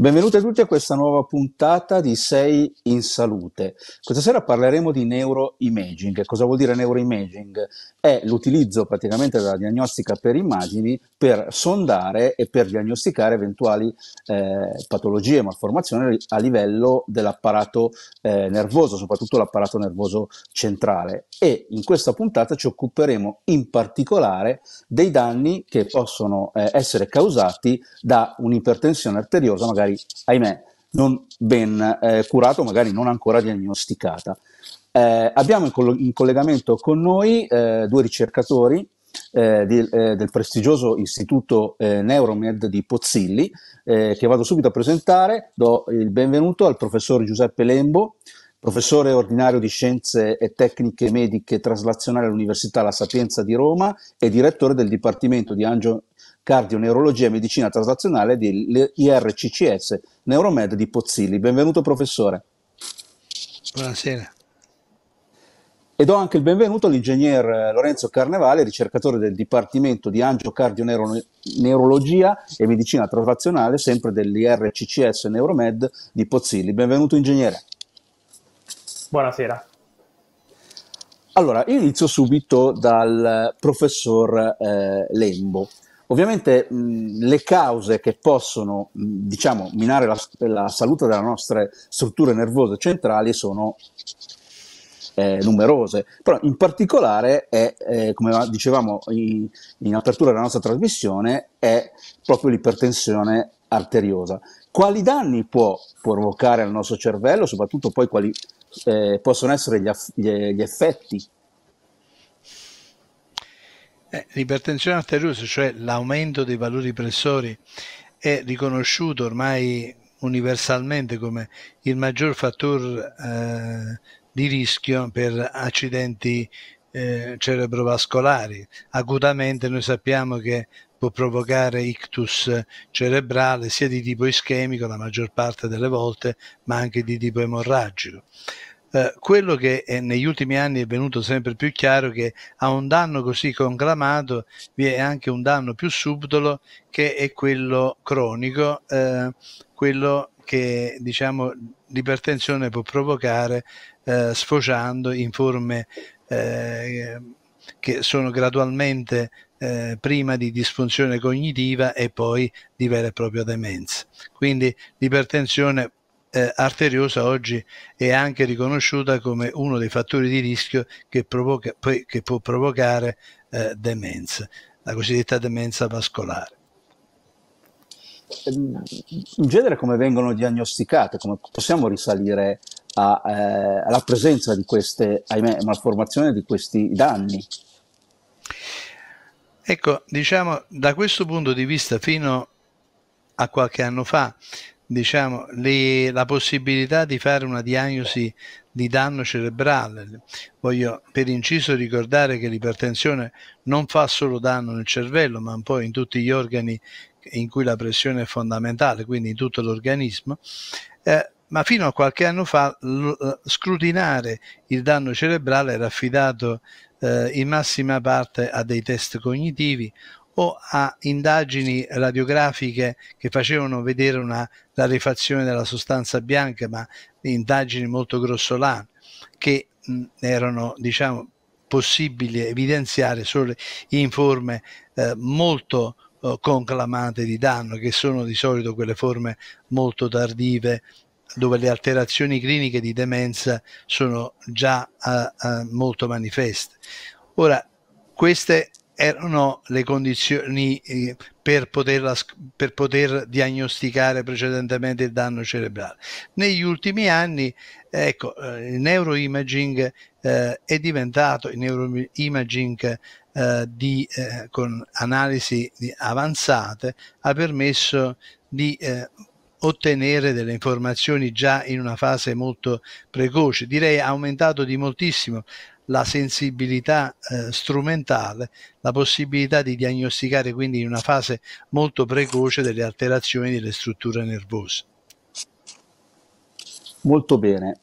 Benvenuti a tutti a questa nuova puntata di Sei in salute. Questa sera parleremo di neuroimaging. Cosa vuol dire neuroimaging? È l'utilizzo praticamente della diagnostica per immagini per sondare e per diagnosticare eventuali eh, patologie malformazioni a livello dell'apparato eh, nervoso, soprattutto l'apparato nervoso centrale. E in questa puntata ci occuperemo in particolare dei danni che possono eh, essere causati da un'ipertensione arteriosa, magari magari, ahimè, non ben eh, curato, magari non ancora diagnosticata. Eh, abbiamo in, coll- in, collegamento con noi eh, due ricercatori eh, di, eh, del prestigioso istituto eh, Neuromed di Pozzilli, che vado subito a presentare. Do il benvenuto al professor Giuseppe Lembo, professore ordinario di scienze e tecniche mediche traslazionali all'Università La Sapienza di Roma e direttore del Dipartimento di Angio- Cardioneurologia e Medicina Traslazionale dell'IRCCS Neuromed di Pozzilli. Benvenuto professore. Buonasera. E do anche il benvenuto all'ingegner eh, Lorenzo Carnevale, ricercatore del Dipartimento di Angiocardioneurologia e Medicina Traslazionale, sempre dell'IRCCS Neuromed di Pozzilli. Benvenuto ingegnere. Buonasera. Allora, inizio subito dal professor eh, Lembo. Ovviamente mh, le cause che possono mh, diciamo, minare la, la, salute delle nostre strutture nervose centrali sono eh, numerose, però in particolare è, eh, come dicevamo in, in apertura della nostra trasmissione, è proprio l'ipertensione arteriosa. Quali danni può provocare al nostro cervello, soprattutto poi quali eh, possono essere gli, aff- gli effetti eh, l'ipertensione arteriosa, cioè l'aumento dei valori pressori, è riconosciuto ormai universalmente come il maggior fattore eh, di rischio per accidenti eh, cerebrovascolari. Acutamente noi sappiamo che può provocare ictus cerebrale sia di tipo ischemico la maggior parte delle volte, ma anche di tipo emorragico. Eh, quello che è, eh, negli ultimi anni è venuto sempre più chiaro che a un danno così conclamato vi è anche un danno più subdolo che è quello cronico, eh, quello che diciamo, l'ipertensione può provocare eh, sfociando in forme eh, che sono gradualmente eh, prima di disfunzione cognitiva e poi di vera e propria demenza. Quindi l'ipertensione eh, arteriosa oggi è anche riconosciuta come uno dei fattori di rischio che, provoca, poi, che può provocare eh, demenza, la cosiddetta demenza vascolare. In genere come vengono diagnosticate? Come possiamo risalire a, eh, alla presenza di queste ahimè, malformazioni, di questi danni? Ecco, diciamo, da questo punto di vista fino a qualche anno fa diciamo, le, la possibilità di fare una diagnosi di danno cerebrale. Voglio per inciso ricordare che l'ipertensione non fa solo danno nel cervello, ma un po' in tutti gli organi in cui la pressione è fondamentale, quindi in tutto l'organismo. Eh, ma fino a qualche anno fa eh, scrutinare il danno cerebrale era affidato eh, in massima parte a dei test cognitivi o a indagini radiografiche che facevano vedere una rarefazione della sostanza bianca, ma indagini molto grossolane che mh, erano diciamo, possibili evidenziare solo in forme eh, molto eh, conclamate di danno, che sono di solito quelle forme molto tardive dove le alterazioni cliniche di demenza sono già eh, eh molto manifeste. Ora, queste erano le condizioni eh, per, poterla, per poter diagnosticare precedentemente il danno cerebrale. Negli ultimi anni, eh, ecco, eh, il neuroimaging eh, è diventato il neuroimaging eh, di, con analisi avanzate, ha permesso di ottenere delle informazioni già in una fase molto precoce, direi ha aumentato di moltissimo la sensibilità eh, strumentale, la possibilità di diagnosticare quindi in una fase molto precoce delle alterazioni delle strutture nervose. Molto bene.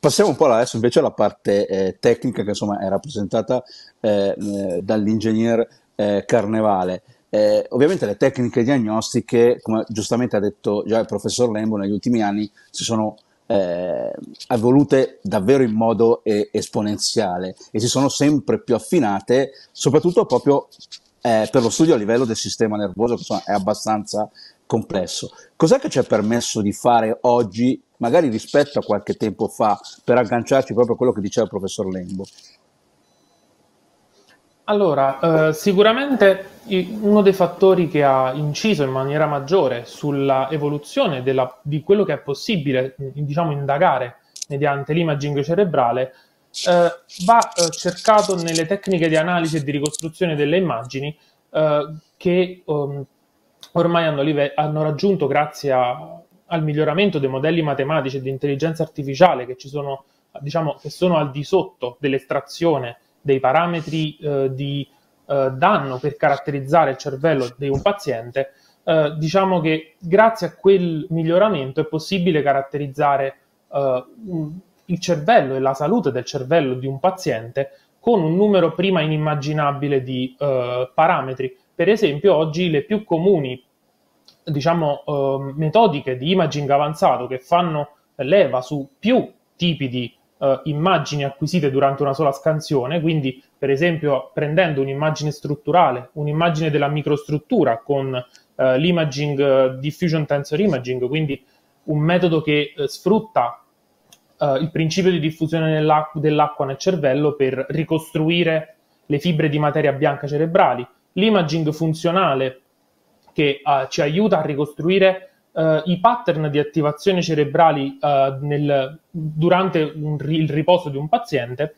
Passiamo un po' adesso invece alla parte eh, tecnica che insomma è rappresentata eh, eh, dall'ingegner eh, Carnevale. Eh, ovviamente le tecniche diagnostiche, come giustamente ha detto già il professor Lembo, negli ultimi anni si sono eh, evolute davvero in modo eh, esponenziale e si sono sempre più affinate, soprattutto proprio eh, per lo studio a livello del sistema nervoso, che insomma, è abbastanza complesso. Cos'è che ci ha permesso di fare oggi, magari rispetto a qualche tempo fa, per agganciarci proprio a quello che diceva il professor Lembo? Allora, eh, sicuramente uno dei fattori che ha inciso in maniera maggiore sulla evoluzione della, di quello che è possibile, diciamo, indagare mediante l'imaging cerebrale, eh, va eh, cercato nelle tecniche di analisi e di ricostruzione delle immagini eh, che um, ormai hanno, live- hanno, raggiunto, grazie a, al miglioramento dei modelli matematici e di intelligenza artificiale che, sono, diciamo, che sono al di sotto dell'estrazione dei parametri eh, di eh, danno per caratterizzare il cervello di un paziente, eh, diciamo che grazie a quel miglioramento è possibile caratterizzare eh, il cervello e la salute del cervello di un paziente con un numero prima inimmaginabile di eh, parametri. Per esempio, oggi le più comuni diciamo, eh, metodiche di imaging avanzato che fanno leva su più tipi di eh, immagini acquisite durante una sola scansione, quindi per esempio prendendo un'immagine strutturale, un'immagine della microstruttura con eh, l'imaging eh, diffusion tensor imaging, quindi un metodo che eh, sfrutta eh, il principio di diffusione dell'acqua, dell'acqua nel cervello per ricostruire le fibre di materia bianca cerebrali, l'imaging funzionale che eh, ci aiuta a ricostruire eh, i pattern di attivazione cerebrali eh, nel, durante un, il riposo di un paziente,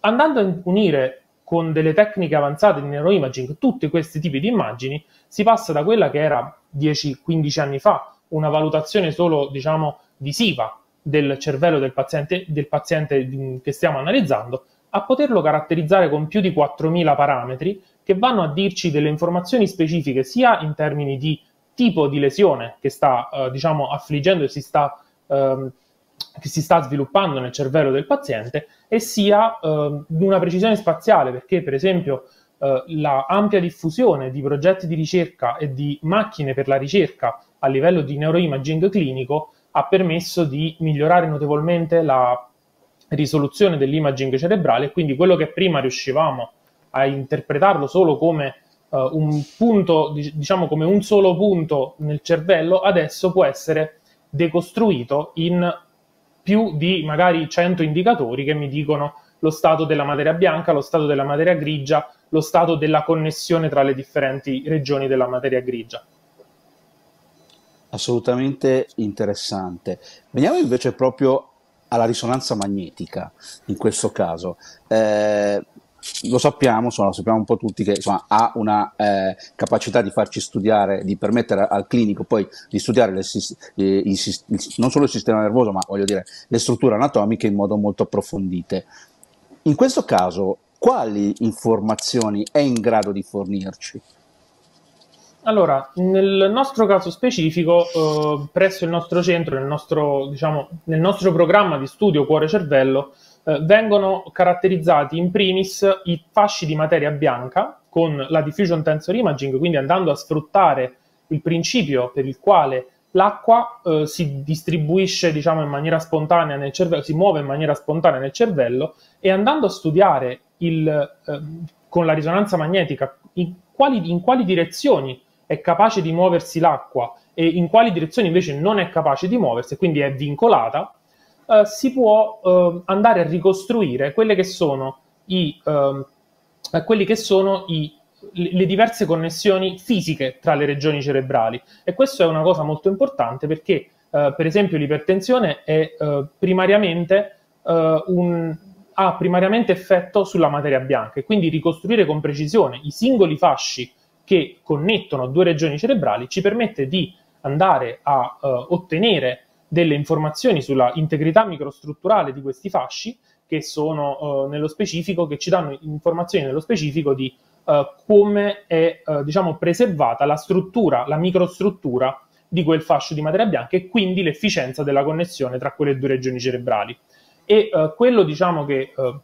andando a unire con delle tecniche avanzate di neuroimaging tutti questi tipi di immagini, si passa da quella che era 10-15 anni fa una valutazione solo, diciamo, visiva del cervello del paziente, del paziente, mm, che stiamo analizzando, a poterlo caratterizzare con più di 4.000 parametri che vanno a dirci delle informazioni specifiche sia in termini di tipo di lesione che sta eh, diciamo, affliggendo e si sta, ehm, che si sta sviluppando nel cervello del paziente e sia eh, di una precisione spaziale, perché per esempio eh, la ampia diffusione di progetti di ricerca e di macchine per la ricerca a livello di neuroimaging clinico ha permesso di migliorare notevolmente la risoluzione dell'imaging cerebrale, quindi quello che prima riuscivamo a interpretarlo solo come uh, un punto, diciamo come un solo punto nel cervello, adesso può essere decostruito in più di magari 100 indicatori che mi dicono lo stato della materia bianca, lo stato della materia grigia, lo stato della connessione tra le differenti regioni della materia grigia. Assolutamente interessante. Veniamo invece proprio alla risonanza magnetica in questo caso. Eh, lo sappiamo, insomma, lo sappiamo un po' tutti che insomma, ha una eh, capacità di farci studiare, di permettere al clinico poi di studiare le, eh, il, il, non solo il sistema nervoso, ma voglio dire le strutture anatomiche in modo molto approfondite. In questo caso, quali informazioni è in grado di fornirci? Allora, nel nostro caso specifico, eh, presso il nostro centro, nel nostro, diciamo, nel nostro programma di studio cuore-cervello, eh, vengono caratterizzati in primis i fasci di materia bianca con la diffusion tensor imaging, quindi andando a sfruttare il principio per il quale l'acqua eh, si distribuisce diciamo, in maniera spontanea nel cervello, si muove in maniera spontanea nel cervello e andando a studiare il, eh, con la risonanza magnetica in quali, in quali, direzioni è capace di muoversi l'acqua e in quali direzioni invece non è capace di muoversi, quindi è vincolata, eh, si può eh, andare a ricostruire che i, ehm, eh, quelli che sono i, le diverse connessioni fisiche tra le regioni cerebrali e questo è una cosa molto importante perché eh, per esempio l'ipertensione è, eh, primariamente, un, ha primariamente effetto sulla materia bianca e quindi ricostruire con precisione i singoli fasci che connettono due regioni cerebrali ci permette di andare a uh, ottenere delle informazioni sulla integrità microstrutturale di questi fasci, che sono eh, nello specifico, che ci danno informazioni nello specifico di eh, come è eh, diciamo, preservata la struttura, la microstruttura di quel fascio di materia bianca e quindi l'efficienza della connessione tra quelle due regioni cerebrali. E eh, quello diciamo che eh,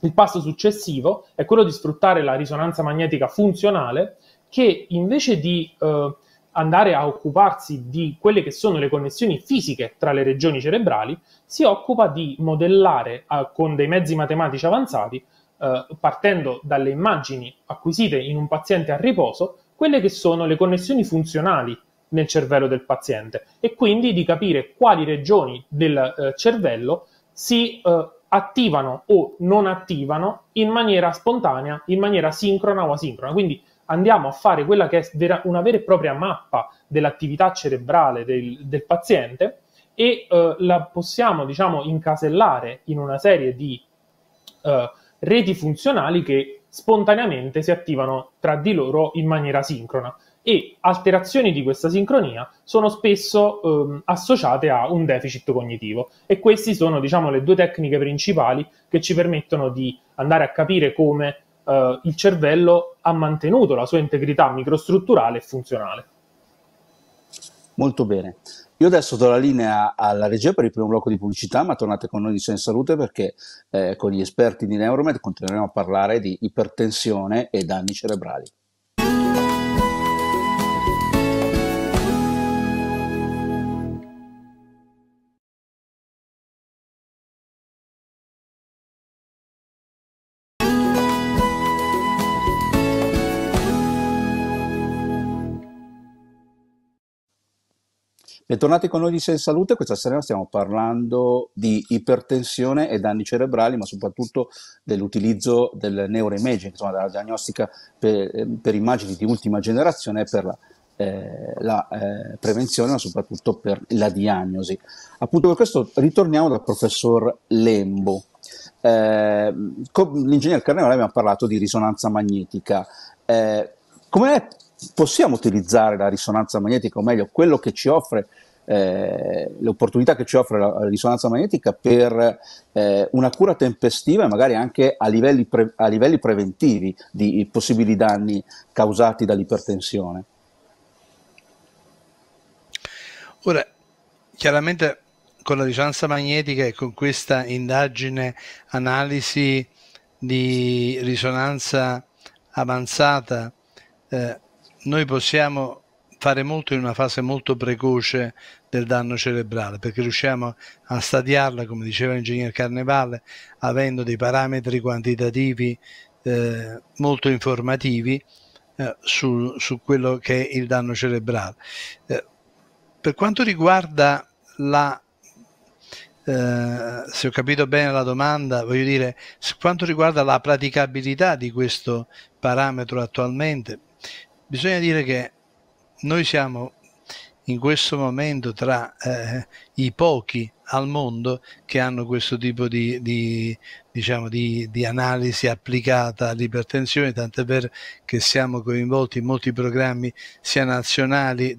il passo successivo è quello di sfruttare la risonanza magnetica funzionale che invece di eh, andare a occuparsi di quelle che sono le connessioni fisiche tra le regioni cerebrali, si occupa di modellare eh, con dei mezzi matematici avanzati, eh, partendo dalle immagini acquisite in un paziente a riposo, quelle che sono le connessioni funzionali nel cervello del paziente e quindi di capire quali regioni del eh, cervello si eh, attivano o non attivano in maniera spontanea, in maniera sincrona o asincrona. Quindi andiamo a fare quella che è vera, una vera e propria mappa dell'attività cerebrale del, del paziente e eh, la possiamo, diciamo, incasellare in una serie di eh, reti funzionali che spontaneamente si attivano tra di loro in maniera sincrona e alterazioni di questa sincronia sono spesso ehm, associate a un deficit cognitivo e queste sono diciamo le due tecniche principali che ci permettono di andare a capire come eh, il cervello ha mantenuto la sua integrità microstrutturale e funzionale. Molto bene. Io adesso do la linea alla regia per il primo blocco di pubblicità, ma tornate con noi di Sen Salute perché eh, con gli esperti di Neuromed continueremo a parlare di ipertensione e danni cerebrali. Bentornati con noi di Senza Salute, questa sera stiamo parlando di ipertensione e danni cerebrali, ma soprattutto dell'utilizzo del neuroimaging, insomma della diagnostica per, ehm, per immagini di ultima generazione per la, eh, la eh, prevenzione, ma soprattutto per la diagnosi. Appunto per questo ritorniamo dal professor Lembo. Eh, con l'ingegner Carnevale abbiamo parlato di risonanza magnetica. Eh, com'è possiamo utilizzare la risonanza magnetica, o meglio, quello che ci offre eh, l'opportunità che ci offre la risonanza magnetica per eh, una cura tempestiva e magari anche a livelli, pre- a livelli, preventivi di possibili danni causati dall'ipertensione. Ora, chiaramente con la risonanza magnetica e con questa indagine, analisi di risonanza avanzata, eh, noi possiamo fare molto in una fase molto precoce del danno cerebrale perché riusciamo a stadiarla come diceva l'ingegner Carnevale avendo dei parametri quantitativi eh, molto informativi eh, su, su, quello che è il danno cerebrale eh, per quanto riguarda la eh, se ho capito bene la domanda, voglio dire, quanto riguarda la praticabilità di questo parametro attualmente, bisogna dire che noi siamo in questo momento tra eh, i pochi al mondo che hanno questo tipo di, di diciamo, di, di, analisi applicata all'ipertensione, tant'è vero che siamo coinvolti in molti programmi sia nazionali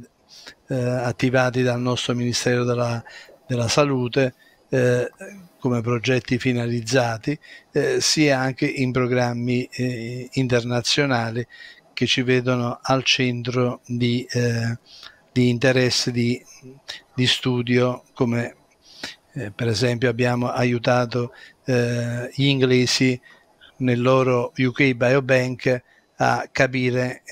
eh, attivati dal nostro Ministero della, della Salute eh, come progetti finalizzati, eh, sia anche in programmi eh, internazionali che ci vedono al centro di, eh, di interesse di, di, studio come eh, per esempio abbiamo aiutato eh, gli inglesi nel loro UK Biobank a capire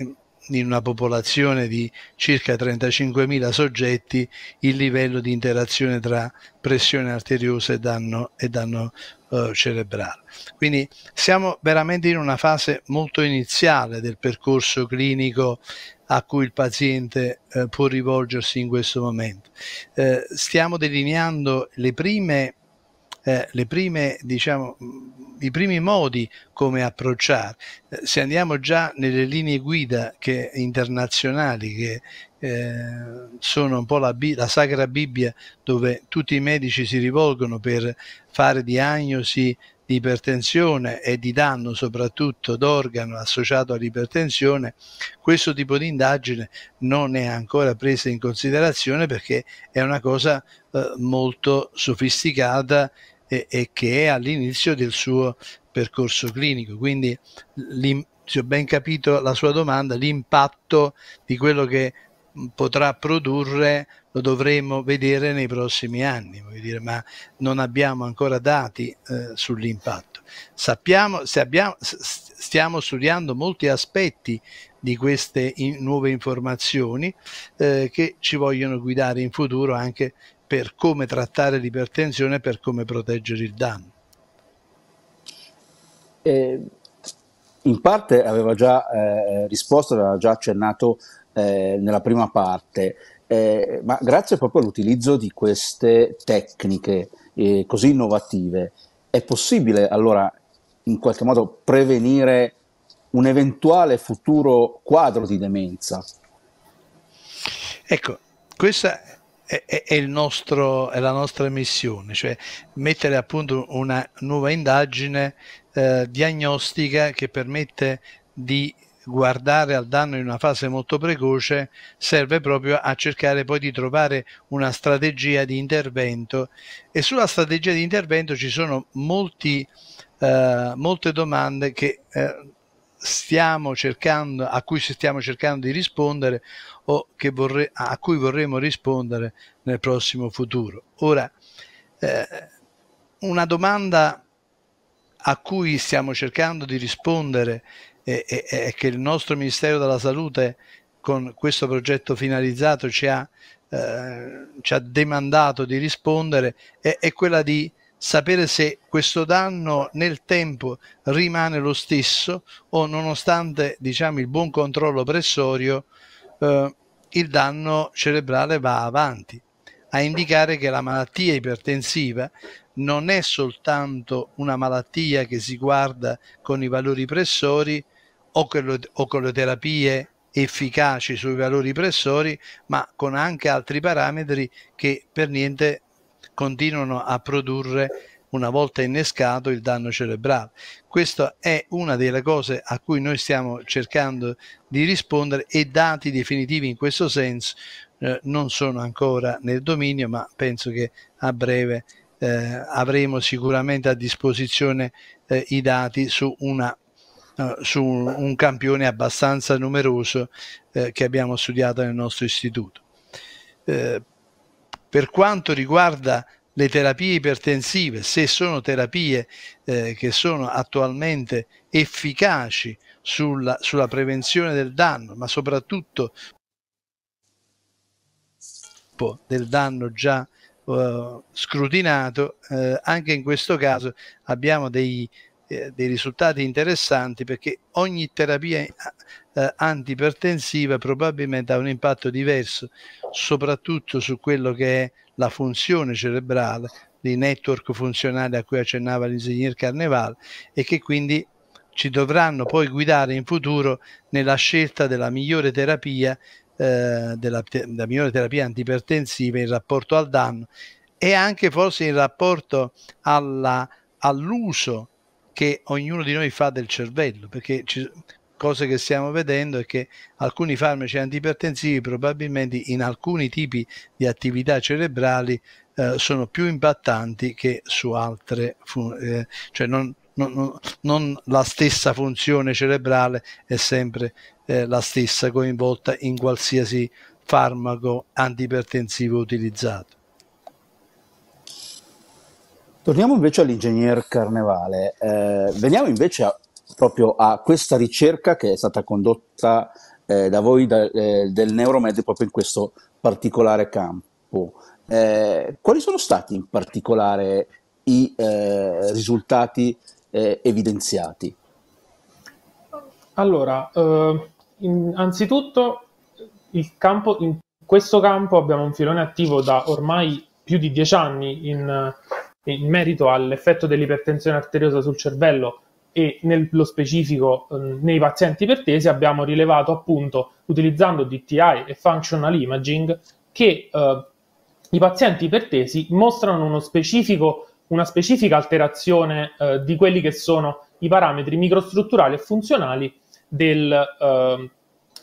in una popolazione di circa 35.000 soggetti il livello di interazione tra pressione arteriosa e danno, e danno eh, cerebrale. Quindi siamo veramente in una fase molto iniziale del percorso clinico a cui il paziente eh, può rivolgersi in questo momento. Eh, stiamo delineando le prime eh, le prime, diciamo, mm, i primi modi come approcciare. Eh, se andiamo già nelle linee guida che, internazionali che eh, sono un po' la, la, sacra Bibbia dove tutti i medici si rivolgono per fare diagnosi di ipertensione e di danno soprattutto d'organo associato all'ipertensione, questo tipo di indagine non è ancora presa in considerazione perché è una cosa eh, molto sofisticata e, e che è all'inizio del suo percorso clinico. Quindi, se ho ben capito la sua domanda, l'impatto di quello che potrà produrre lo dovremo vedere nei prossimi anni, dire, ma non abbiamo ancora dati eh, sull'impatto. Sappiamo, abbiamo, stiamo studiando molti aspetti di queste in, nuove informazioni eh, che ci vogliono guidare in futuro anche per come trattare l'ipertensione e per come proteggere il danno. Eh, in parte aveva già eh, risposto, aveva già accennato eh, nella prima parte, eh, ma grazie proprio all'utilizzo di queste tecniche eh, così innovative, è possibile allora in qualche modo prevenire un eventuale futuro quadro di demenza? Ecco, questa è, è, il nostro, è la nostra missione, cioè mettere a punto una nuova indagine eh, diagnostica che permette di guardare al danno in una fase molto precoce serve proprio a cercare poi di trovare una strategia di intervento e sulla strategia di intervento ci sono molti, eh, molte domande che eh, stiamo cercando, a cui stiamo cercando di rispondere o vorre, a cui vorremmo rispondere nel prossimo futuro. Ora, eh, una domanda a cui stiamo cercando di rispondere e, e, e, che il nostro Ministero della Salute con questo progetto finalizzato ci ha, eh, ci ha demandato di rispondere è, è quella di sapere se questo danno nel tempo rimane lo stesso o nonostante diciamo, il buon controllo pressorio eh, il danno cerebrale va avanti a indicare che la malattia ipertensiva non è soltanto una malattia che si guarda con i valori pressori o con le, o con le terapie efficaci sui valori pressori, ma con anche altri parametri che per niente continuano a produrre una volta innescato il danno cerebrale. Questa è una delle cose a cui noi stiamo cercando di rispondere e dati definitivi in questo senso eh, non sono ancora nel dominio, ma penso che a breve eh, avremo sicuramente a disposizione eh, i dati su, una, eh, su un campione abbastanza numeroso eh, che abbiamo studiato nel nostro istituto. Eh, per quanto riguarda le terapie ipertensive, se sono terapie eh, che sono attualmente efficaci sulla, sulla prevenzione del danno, ma soprattutto del danno già eh, scrutinato, eh, anche in questo caso abbiamo dei, eh, dei risultati interessanti perché ogni terapia eh, antipertensiva probabilmente ha un impatto diverso, soprattutto su quello che è la funzione cerebrale, dei network funzionali a cui accennava l'ingegner Carnevale e che quindi ci dovranno poi guidare in futuro nella scelta della migliore terapia, eh, della, della migliore terapia antipertensiva in rapporto al danno e anche forse in rapporto alla, all'uso che ognuno di noi fa del cervello, perché ci, cose che stiamo vedendo è che alcuni farmaci antipertensivi probabilmente in alcuni tipi di attività cerebrali eh, sono più impattanti che su altre, eh, cioè non, non, non, non, la stessa funzione cerebrale è sempre eh, la stessa coinvolta in qualsiasi farmaco antipertensivo utilizzato. Torniamo invece all'ingegner Carnevale, eh, veniamo invece a proprio a questa ricerca che è stata condotta eh, da voi da, eh, del Neuromed proprio in questo particolare campo. Eh, quali sono stati in particolare i eh, risultati eh, evidenziati? Allora, eh, innanzitutto campo, in questo campo abbiamo un filone attivo da ormai più di dieci anni in, in merito all'effetto dell'ipertensione arteriosa sul cervello e nello specifico ehm, nei pazienti ipertesi abbiamo rilevato appunto utilizzando DTI e functional imaging che eh, i pazienti ipertesi mostrano una specifica alterazione eh, di quelli che sono i parametri microstrutturali e funzionali del, eh,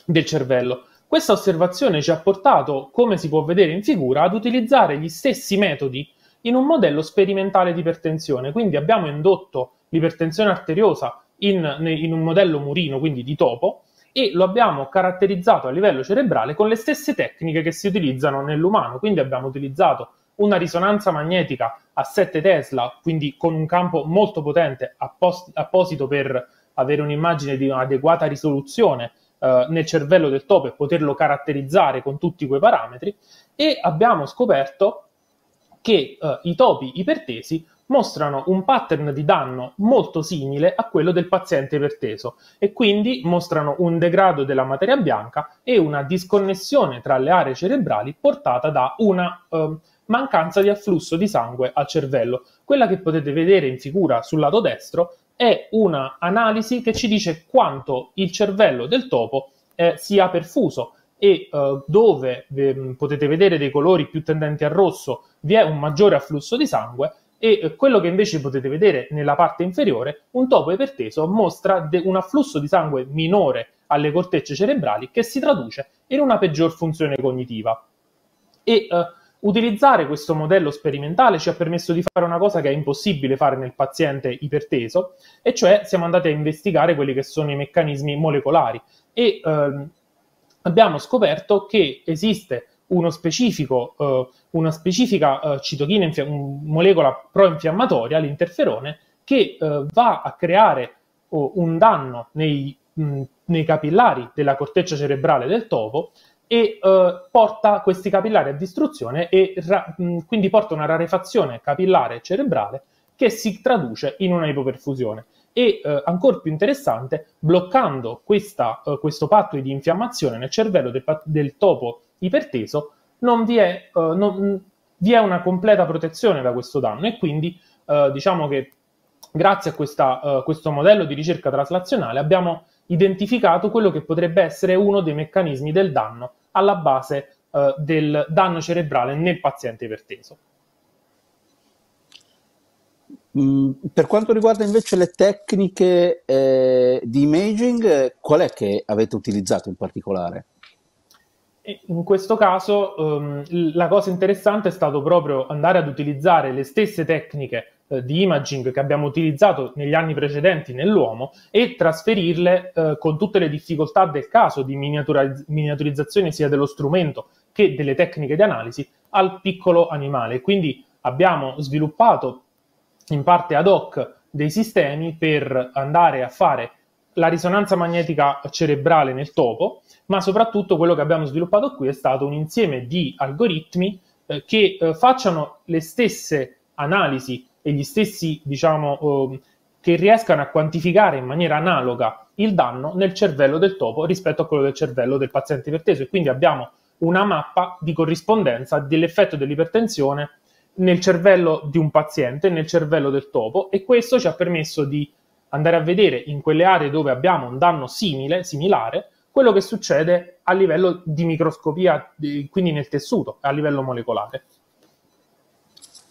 del cervello. Questa osservazione ci ha portato, come si può vedere in figura, ad utilizzare gli stessi metodi in un modello sperimentale di ipertensione. Quindi abbiamo indotto l'ipertensione arteriosa in, in un modello murino, quindi di topo, e lo abbiamo caratterizzato a livello cerebrale con le stesse tecniche che si utilizzano nell'umano. Quindi abbiamo utilizzato una risonanza magnetica a 7 Tesla, quindi con un campo molto potente appos- apposito per avere un'immagine di un'adeguata risoluzione eh, nel cervello del topo e poterlo caratterizzare con tutti quei parametri e abbiamo scoperto che eh, i topi ipertesi mostrano un pattern di danno molto simile a quello del paziente iperteso e quindi mostrano un degrado della materia bianca e una disconnessione tra le aree cerebrali portata da una eh, mancanza di afflusso di sangue al cervello. Quella che potete vedere in figura sul lato destro è un'analisi che ci dice quanto il cervello del topo eh, sia perfuso e uh, dove eh, potete vedere dei colori più tendenti al rosso vi è un maggiore afflusso di sangue e eh, quello che invece potete vedere nella parte inferiore, un topo iperteso mostra de- un afflusso di sangue minore alle cortecce cerebrali che si traduce in una peggior funzione cognitiva. E eh, utilizzare questo modello sperimentale ci ha permesso di fare una cosa che è impossibile fare nel paziente iperteso, e cioè siamo andati a investigare quelli che sono i meccanismi molecolari e ehm, abbiamo scoperto che esiste uno specifico, eh, una specifica eh, citochina, infia- molecola pro-infiammatoria, l'interferone, che eh, va a creare oh, un danno nei, mh, mm, nei, capillari della corteccia cerebrale del topo e eh, porta questi capillari a distruzione e ra- mh, mm, quindi porta una rarefazione capillare cerebrale che si traduce in una ipoperfusione e eh, ancora più interessante, bloccando questa, eh, questo patto di infiammazione nel cervello del, del topo iperteso, non vi, è, eh, non vi, è, una completa protezione da questo danno e quindi eh, diciamo che grazie a questa, eh, questo modello di ricerca traslazionale abbiamo identificato quello che potrebbe essere uno dei meccanismi del danno alla base eh, del danno cerebrale nel paziente iperteso. Mm, per quanto riguarda invece le tecniche eh, di imaging, eh, qual è che avete utilizzato in particolare? In questo caso um, la cosa interessante è stato proprio andare ad utilizzare le stesse tecniche eh, di imaging che abbiamo utilizzato negli anni precedenti nell'uomo e trasferirle eh, con tutte le difficoltà del caso di miniatura- miniaturizzazione sia dello strumento che delle tecniche di analisi al piccolo animale. Quindi abbiamo sviluppato in parte ad hoc dei sistemi per andare a fare la risonanza magnetica cerebrale nel topo, ma soprattutto quello che abbiamo sviluppato qui è stato un insieme di algoritmi eh, che eh, facciano le stesse analisi e gli stessi, diciamo, eh, che riescano a quantificare in maniera analoga il danno nel cervello del topo rispetto a quello del cervello del paziente iperteso e quindi abbiamo una mappa di corrispondenza dell'effetto dell'ipertensione nel cervello di un paziente, nel cervello del topo e questo ci ha permesso di andare a vedere in quelle aree dove abbiamo un danno simile, similare, quello che succede a livello di microscopia, quindi nel tessuto, a livello molecolare.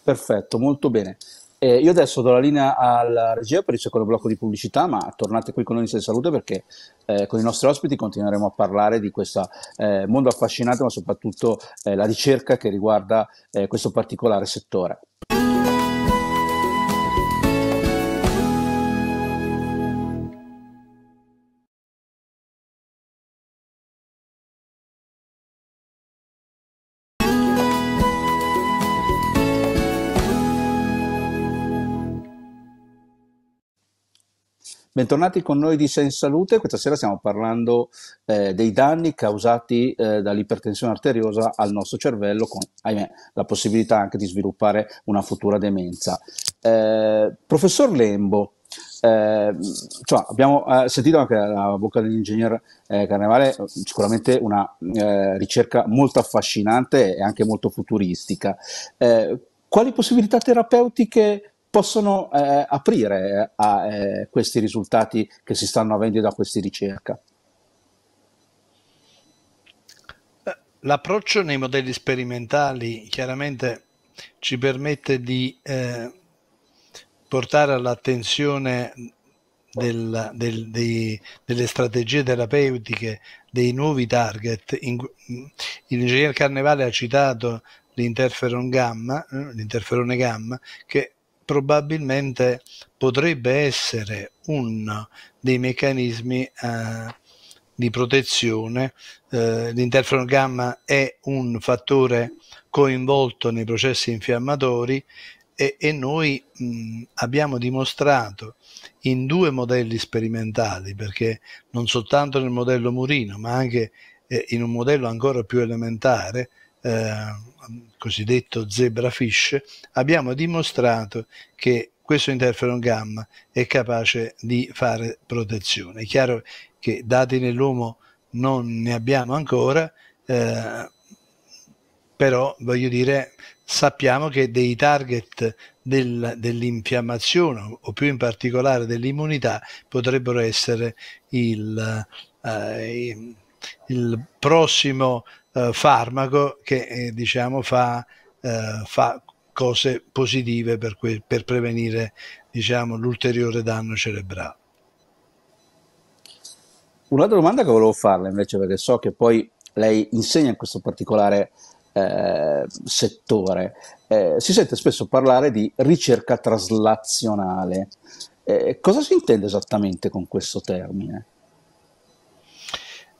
Perfetto, molto bene. Eh, io adesso do la linea alla regia per il secondo blocco di pubblicità, ma tornate qui con noi in salute perché eh, con i nostri ospiti continueremo a parlare di questo eh, mondo affascinante, ma soprattutto eh, la ricerca che riguarda eh, questo particolare settore. Bentornati con noi di Senza Salute, questa sera stiamo parlando eh, dei danni causati eh, dall'ipertensione arteriosa al nostro cervello con, ahimè, la possibilità anche di sviluppare una futura demenza. Eh, professor Lembo, cioè, abbiamo eh, sentito anche la bocca dell'ingegner eh, Carnevale, sicuramente una ricerca molto affascinante e anche molto futuristica. quali possibilità terapeutiche possono eh, aprire eh, a eh, questi risultati che si stanno avendo da questa ricerca? Eh, l'approccio nei modelli sperimentali chiaramente ci permette di eh, portare all'attenzione del, del, dei, delle strategie terapeutiche dei nuovi target. In, l'ingegner Carnevale ha citato l'interferon gamma, eh, l'interferone gamma, che probabilmente potrebbe essere uno dei meccanismi eh, di protezione. Eh, l'interferon gamma è un fattore coinvolto nei processi infiammatori e, e noi mh, abbiamo dimostrato in due modelli sperimentali, perché non soltanto nel modello Murino, ma anche eh, in un modello ancora più elementare, eh, cosiddetto zebrafish, abbiamo dimostrato che questo interferon gamma è capace di fare protezione. È chiaro che dati nell'uomo non ne abbiamo ancora, eh, però voglio dire sappiamo che dei target del, dell'infiammazione o più in particolare dell'immunità potrebbero essere il, eh, il prossimo eh, farmaco che eh, diciamo fa, eh, fa, cose positive per, que- per prevenire diciamo, l'ulteriore danno cerebrale. Un'altra domanda che volevo farle invece, perché so che poi lei insegna in questo particolare eh, settore, eh, si sente spesso parlare di ricerca traslazionale. Eh, cosa si intende esattamente con questo termine?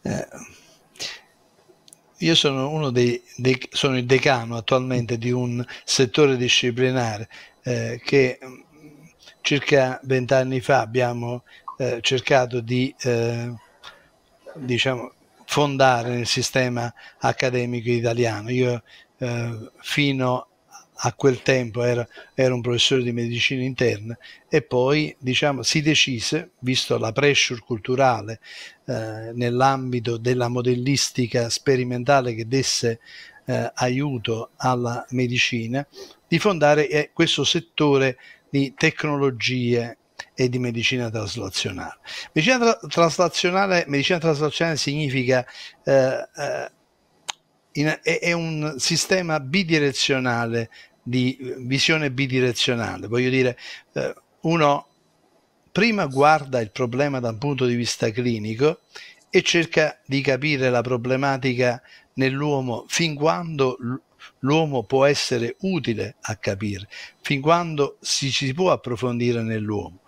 Eh, io sono uno dei, dei sono il decano attualmente di un settore disciplinare eh, che mm, circa vent'anni fa abbiamo eh, cercato di eh, diciamo, fondare nel sistema accademico italiano. Io eh, fino a quel tempo era, era, un professore di medicina interna e poi diciamo, si decise, visto la pressure culturale eh, nell'ambito della modellistica sperimentale che desse eh, aiuto alla medicina, di fondare eh, questo settore di tecnologie e di medicina traslazionale. Medicina, tra- traslazionale, medicina traslazionale significa eh, eh, in, è, è, un sistema bidirezionale di eh, visione bidirezionale, voglio dire, eh, uno prima guarda il problema da un punto di vista clinico e cerca di capire la problematica nell'uomo fin quando l'uomo può essere utile a capire, fin quando si, si può approfondire nell'uomo.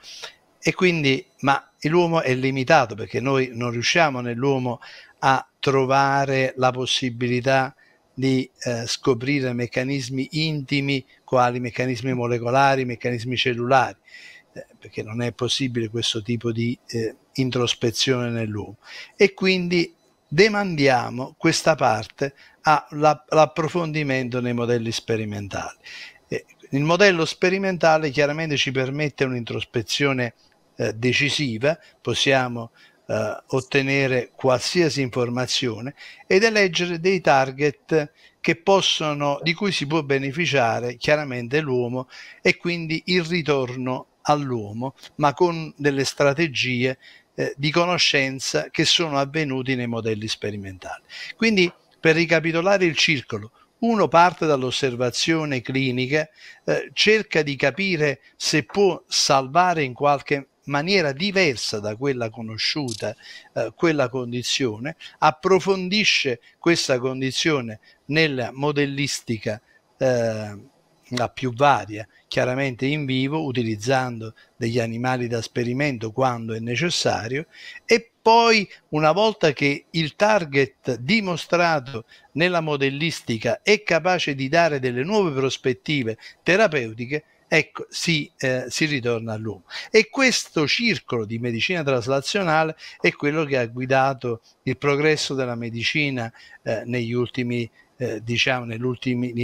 E quindi, ma l'uomo è limitato perché noi non riusciamo nell'uomo a trovare la possibilità di eh, scoprire meccanismi intimi quali meccanismi molecolari, meccanismi cellulari, eh, perché non è possibile questo tipo di eh, introspezione nell'uomo. E quindi demandiamo questa parte all'approfondimento nei modelli sperimentali. Eh, il modello sperimentale chiaramente ci permette un'introspezione eh, decisiva, possiamo eh, ottenere qualsiasi informazione ed eleggere dei target possono, di cui si può beneficiare chiaramente l'uomo e quindi il ritorno all'uomo, ma con delle strategie eh, di conoscenza che sono avvenuti nei modelli sperimentali. Quindi, per ricapitolare il circolo, uno parte dall'osservazione clinica, eh, cerca di capire se può salvare in qualche maniera diversa da quella conosciuta eh, quella condizione, approfondisce questa condizione nella modellistica eh, la più varia, chiaramente in vivo, utilizzando degli animali da sperimento quando è necessario, e poi una volta che il target dimostrato nella modellistica è capace di dare delle nuove prospettive terapeutiche, ecco, si, eh, si, ritorna all'uomo. E questo circolo di medicina traslazionale è quello che ha guidato il progresso della medicina eh, negli ultimi, eh, diciamo, negli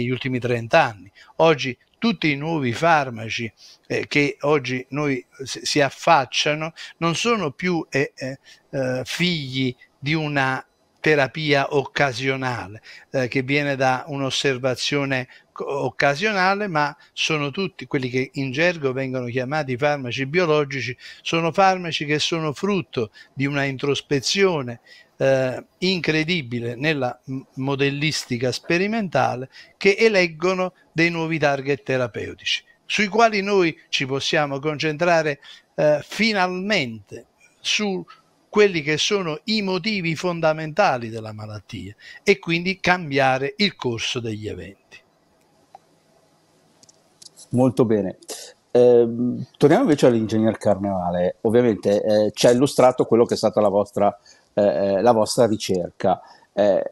ultimi 30 anni. Oggi tutti i nuovi farmaci eh, che oggi noi eh, si affacciano non sono più eh, eh, eh figli di una terapia occasionale, eh, che viene da un'osservazione occasionale, ma sono tutti quelli che in gergo vengono chiamati farmaci biologici, sono farmaci che sono frutto di una introspezione eh, incredibile nella modellistica sperimentale che eleggono dei nuovi target terapeutici sui quali noi ci possiamo concentrare eh, finalmente su quelli che sono i motivi fondamentali della malattia e quindi cambiare il corso degli eventi. Molto bene. Eh, torniamo invece all'ingegner Carnevale. Ovviamente eh, ci ha illustrato quello che è stata la vostra, eh, eh la vostra ricerca. Eh,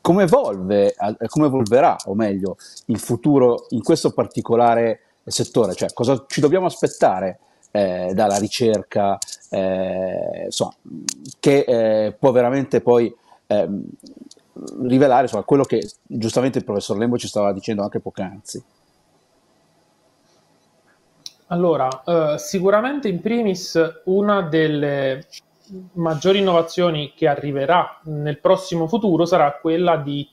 come evolve, come evolverà, o meglio, il futuro in questo particolare settore? Cioè, cosa ci dobbiamo aspettare eh, dalla ricerca, eh, insomma, che eh, può veramente poi ehm, rivelare insomma, quello che giustamente il professor Lembo ci stava dicendo anche poc'anzi. Allora, eh, sicuramente in primis una delle maggiori innovazioni che arriverà nel prossimo futuro sarà quella di,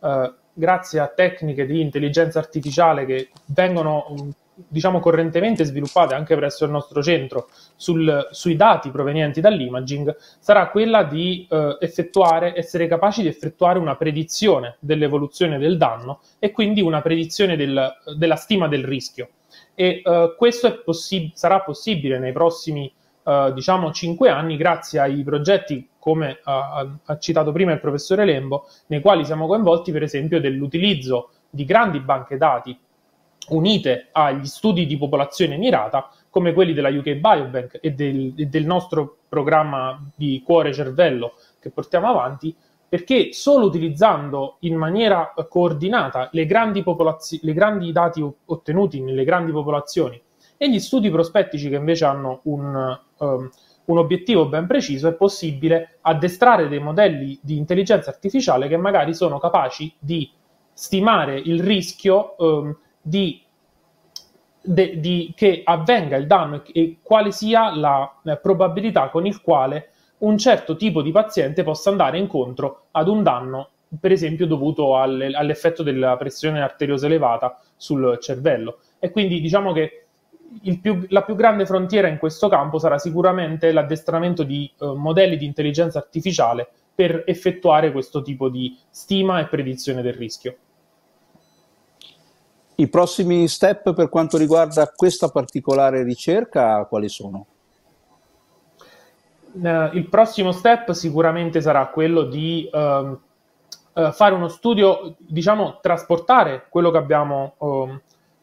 eh, grazie a tecniche di intelligenza artificiale che vengono mm, diciamo, correntemente sviluppate anche presso il nostro centro sul, sui dati provenienti dall'imaging sarà quella di eh, effettuare, essere capaci di effettuare una predizione dell'evoluzione del danno e quindi una predizione del, della stima del rischio. E eh, questo possi- sarà possibile nei prossimi eh, diciamo 5 anni grazie ai progetti come ha citato prima il professore Lembo, nei quali siamo coinvolti per esempio dell'utilizzo di grandi banche dati unite agli studi di popolazione mirata, come quelli della UK Biobank e del, e del nostro programma di cuore-cervello che portiamo avanti, perché solo utilizzando in maniera coordinata le grandi, popolazio- le grandi dati ottenuti nelle grandi popolazioni e gli studi prospettici che invece hanno un, um, un, obiettivo ben preciso, è possibile addestrare dei modelli di intelligenza artificiale che magari sono capaci di stimare il rischio um, di, de, di, che avvenga il danno e quale sia la eh, probabilità con il quale un certo tipo di paziente possa andare incontro ad un danno, per esempio dovuto alle, all'effetto della pressione arteriosa elevata sul cervello. E quindi diciamo che più, la più grande frontiera in questo campo sarà sicuramente l'addestramento di eh, modelli di intelligenza artificiale per effettuare questo tipo di stima e predizione del rischio. I prossimi step per quanto riguarda questa particolare ricerca quali sono? Eh, il prossimo step sicuramente sarà quello di ehm, eh, fare uno studio, diciamo, trasportare quello che abbiamo ehm,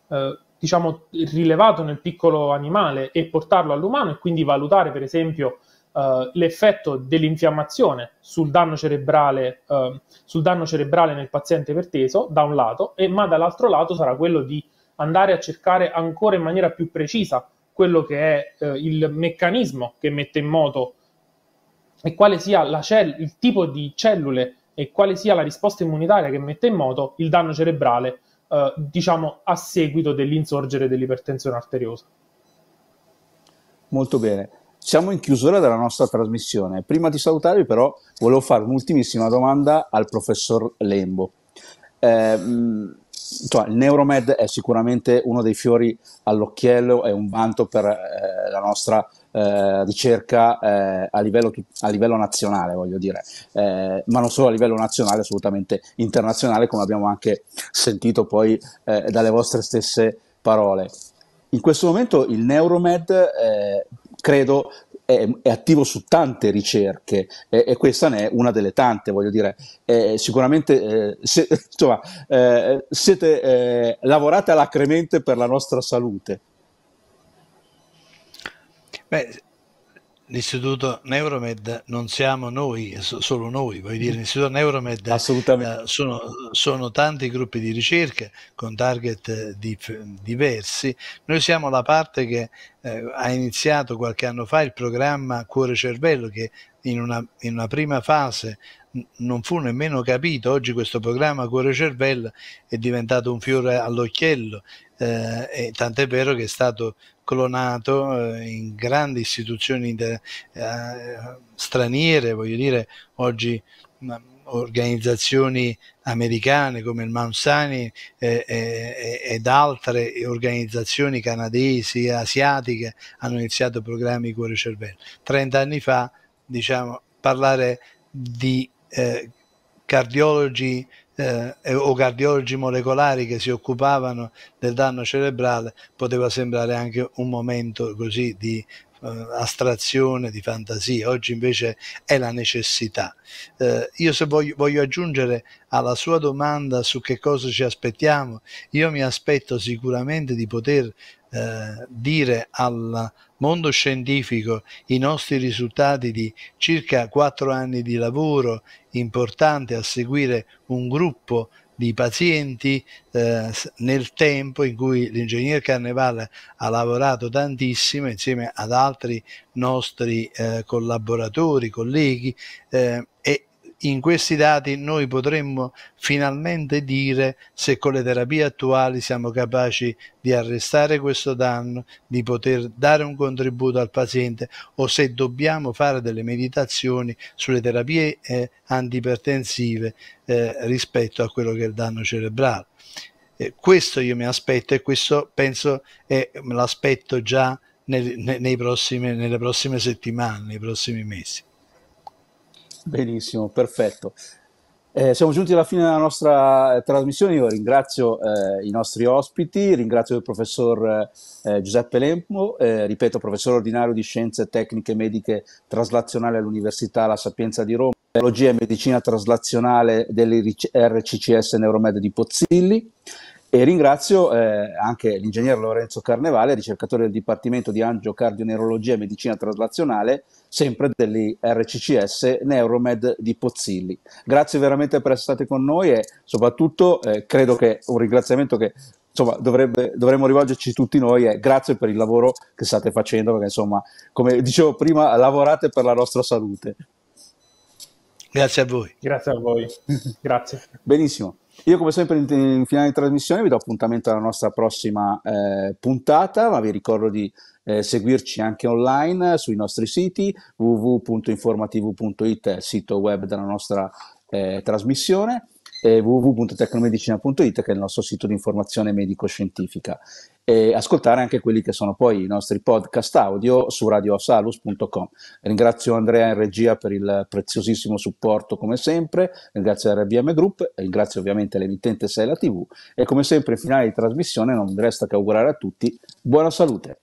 eh, diciamo, rilevato nel piccolo animale e portarlo all'umano e quindi valutare per esempio eh, l'effetto dell'infiammazione sul danno, cerebrale, uh, sul danno cerebrale nel paziente perteso, da un lato, e, ma dall'altro lato sarà quello di andare a cercare ancora in maniera più precisa quello che è uh, il meccanismo che mette in moto e quale sia cell- il tipo di cellule e quale sia la risposta immunitaria che mette in moto il danno cerebrale, eh, diciamo, a seguito dell'insorgere dell'ipertensione arteriosa. Molto bene. Siamo in chiusura della nostra trasmissione. Prima di salutarvi però volevo fare un'ultimissima domanda al professor Lembo. Eh, cioè, il Neuromed è sicuramente uno dei fiori all'occhiello, è un vanto per eh, la nostra eh, ricerca eh, a, livello, a, livello, nazionale, voglio dire, eh, ma non solo a livello nazionale, assolutamente internazionale, come abbiamo anche sentito poi eh, dalle vostre stesse parole. In questo momento il Neuromed eh, credo è, è, attivo su tante ricerche e, e, questa ne è una delle tante, voglio dire, eh, sicuramente eh, se, insomma, eh, siete, eh, lavorate alacremente per la nostra salute. Beh, L'istituto Neuromed non siamo noi, solo noi, voglio dire, mm. l'istituto Neuromed eh, sono, sono, tanti gruppi di ricerca con target di, diversi. Noi siamo la parte che eh, ha iniziato qualche anno fa il programma Cuore Cervello che in una, in una prima fase non fu nemmeno capito. Oggi questo programma Cuore Cervello è diventato un fiore all'occhiello, eh, e tant'è vero che è stato clonato eh, in grandi istituzioni de, eh, straniere, voglio dire, oggi mh, organizzazioni americane come il Mount Sinai eh, eh, eh, ed altre organizzazioni canadesi asiatiche hanno iniziato programmi Cuore Cervello. Trent'anni fa, diciamo, parlare di eh, cardiologi eh, o cardiologi molecolari che si occupavano del danno cerebrale, poteva sembrare anche un momento così di eh, astrazione, di fantasia, oggi invece è la necessità. Eh, io se voglio, voglio, aggiungere alla sua domanda su che cosa ci aspettiamo, io mi aspetto sicuramente di poter eh, dire al mondo scientifico i nostri risultati di circa quattro anni di lavoro importante a seguire un gruppo di pazienti eh, nel tempo in cui l'ingegner Carnevale ha lavorato tantissimo insieme ad altri nostri eh, collaboratori, colleghi eh, e in questi dati noi potremmo finalmente dire se con le terapie attuali siamo capaci di arrestare questo danno, di poter dare un contributo al paziente o se dobbiamo fare delle meditazioni sulle terapie eh, antipertensive eh, rispetto a quello che è il danno cerebrale. Eh, questo io mi aspetto e questo penso è l'aspetto già nel, nei prossimi, nelle prossime settimane, nei prossimi mesi. Benissimo, perfetto. Eh, siamo giunti alla fine della nostra eh, trasmissione, io ringrazio eh, i nostri ospiti, ringrazio il professor eh, Giuseppe Lempo, eh, ripeto professore ordinario di scienze tecniche mediche traslazionali all'Università La Sapienza di Roma, biologia e medicina traslazionale dell'RCCS Neuromed di Pozzilli e ringrazio eh, anche l'ingegner Lorenzo Carnevale, ricercatore del Dipartimento di Angiocardioneurologia e Medicina Traslazionale sempre dell'IRCCS Neuromed di Pozzilli. Grazie veramente per essere stati con noi e soprattutto eh, credo che un ringraziamento che insomma, dovrebbe, dovremmo rivolgerci tutti noi è grazie per il lavoro che state facendo perché insomma, come dicevo prima, lavorate per la nostra salute. Grazie a voi. Grazie a voi. grazie. Benissimo. Io come sempre in, in, finale di trasmissione vi do appuntamento alla nostra prossima eh, puntata, ma vi ricordo di eh, seguirci anche online eh, sui nostri siti www.informatv.it, il sito web della nostra eh, trasmissione, e www.tecnomedicina.it che è il nostro sito di informazione medico-scientifica e ascoltare anche quelli che sono poi i nostri podcast audio su radiosalus.com. Ringrazio Andrea in regia per il preziosissimo supporto come sempre, ringrazio RBM Group, ringrazio ovviamente l'emittente Sela TV e come sempre in finale di trasmissione non mi resta che augurare a tutti buona salute.